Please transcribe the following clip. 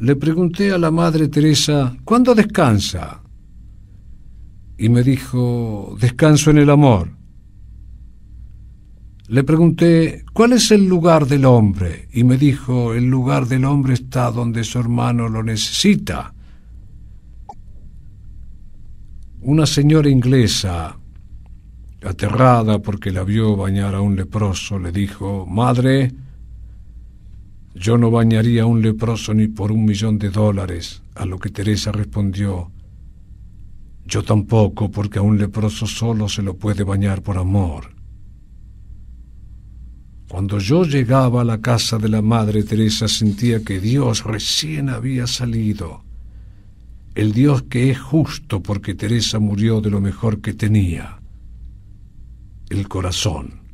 le pregunté a la Madre Teresa, ¿cuándo descansa? Y me dijo, descanso en el amor. Le pregunté, ¿cuál es el lugar del hombre? Y me dijo, el lugar del hombre está donde su hermano lo necesita. Una señora inglesa, aterrada porque la vio bañar a un leproso, le dijo, Madre, yo no bañaría a un leproso ni por un millón de dólares, a lo que Teresa respondió. Yo tampoco, porque a un leproso solo se lo puede bañar por amor. Cuando yo llegaba a la casa de la Madre Teresa sentía que Dios recién había salido, el Dios que es justo porque Teresa murió de lo mejor que tenía, el corazón.